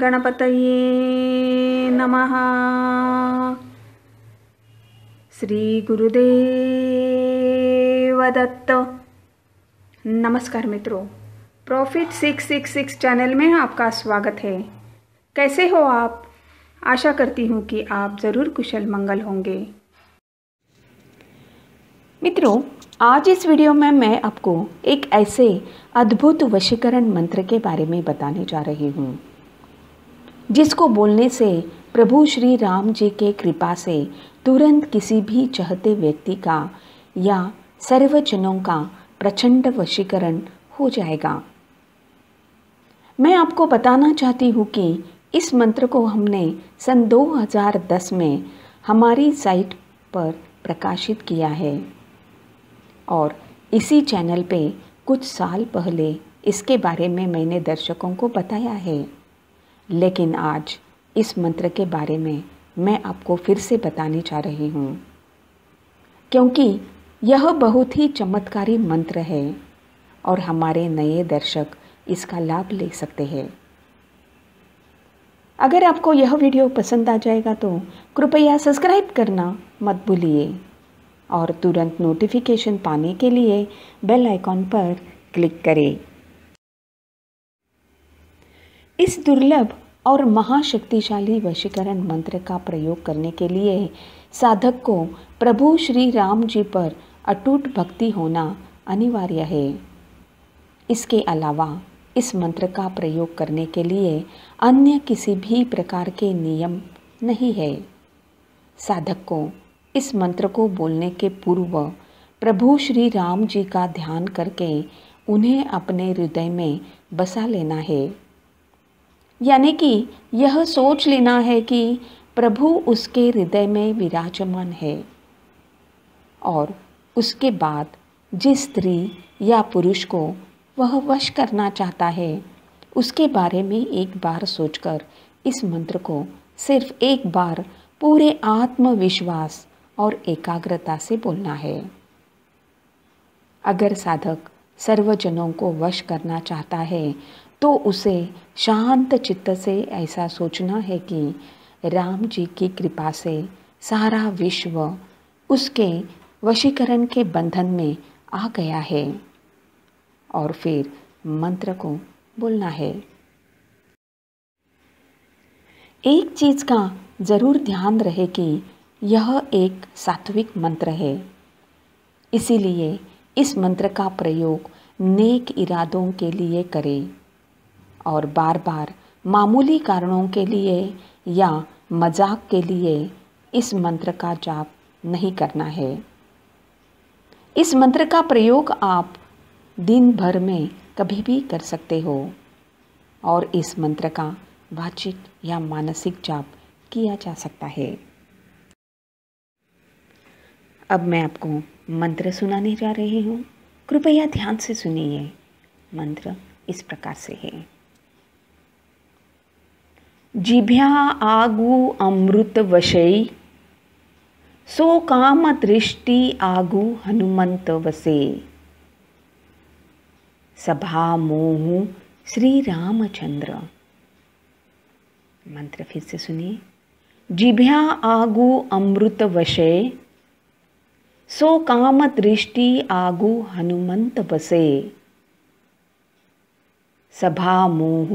गणपतये नमः श्रीगुरुदेवदत्त नमस्कार मित्रों profit six six six channel में आपका स्वागत है कैसे हो आप आशा करती हूँ कि आप ज़रूर कुशल मंगल होंगे मित्रों आज इस वीडियो में मैं आपको एक ऐसे अद्भुत वशीकरण मंत्र के बारे में बताने जा रही हूँ जिसको बोलने से प्रभु श्री राम जी के कृपा से तुरंत किसी भी चाहते व्यक्ति का या सर्वजनों का प्रचंड वशीकरण हो जाएगा मैं आपको बताना चाहती हूँ कि इस मंत्र को हमने सन 2010 में हमारी साइट पर प्रकाशित किया है और इसी चैनल पे कुछ साल पहले इसके बारे में मैंने दर्शकों को बताया है लेकिन आज इस मंत्र के बारे में मैं आपको फिर से बताने जा रही हूँ क्योंकि यह बहुत ही चमत्कारी मंत्र है और हमारे नए दर्शक इसका लाभ ले सकते हैं अगर आपको यह वीडियो पसंद आ जाएगा तो कृपया सब्सक्राइब करना मत भूलिए और तुरंत नोटिफिकेशन पाने के लिए बेल आइकॉन पर क्लिक करें इस दुर्लभ और महाशक्तिशाली वशीकरण मंत्र का प्रयोग करने के लिए साधक को प्रभु श्री राम जी पर अटूट भक्ति होना अनिवार्य है इसके अलावा इस मंत्र का प्रयोग करने के लिए अन्य किसी भी प्रकार के नियम नहीं है साधक को इस मंत्र को बोलने के पूर्व प्रभु श्री राम जी का ध्यान करके उन्हें अपने हृदय में बसा लेना है यानी कि यह सोच लेना है कि प्रभु उसके हृदय में विराजमान है और उसके बाद जिस स्त्री या पुरुष को वह वश करना चाहता है उसके बारे में एक बार सोचकर इस मंत्र को सिर्फ एक बार पूरे आत्मविश्वास और एकाग्रता से बोलना है अगर साधक सर्वजनों को वश करना चाहता है तो उसे शांत चित्त से ऐसा सोचना है कि राम जी की कृपा से सारा विश्व उसके वशीकरण के बंधन में आ गया है और फिर मंत्र को बोलना है एक चीज का जरूर ध्यान रहे कि यह एक सात्विक मंत्र है इसीलिए इस मंत्र का प्रयोग नेक इरादों के लिए करें और बार बार मामूली कारणों के लिए या मजाक के लिए इस मंत्र का जाप नहीं करना है इस मंत्र का प्रयोग आप दिन भर में कभी भी कर सकते हो और इस मंत्र का वाचिक या मानसिक जाप किया जा सकता है अब मैं आपको मंत्र सुनाने जा रही हूँ कृपया ध्यान से सुनिए मंत्र इस प्रकार से है जिभ्या आगु अमृत वशई सो काम दृष्टि आगु हनुमंत वसे सभा मोह श्री रामचंद्र मंत्र फिर से सुनिए जिभ्या आगु अमृत वशे सो काम दृष्टि आगु हनुमंत बसे सभा मोह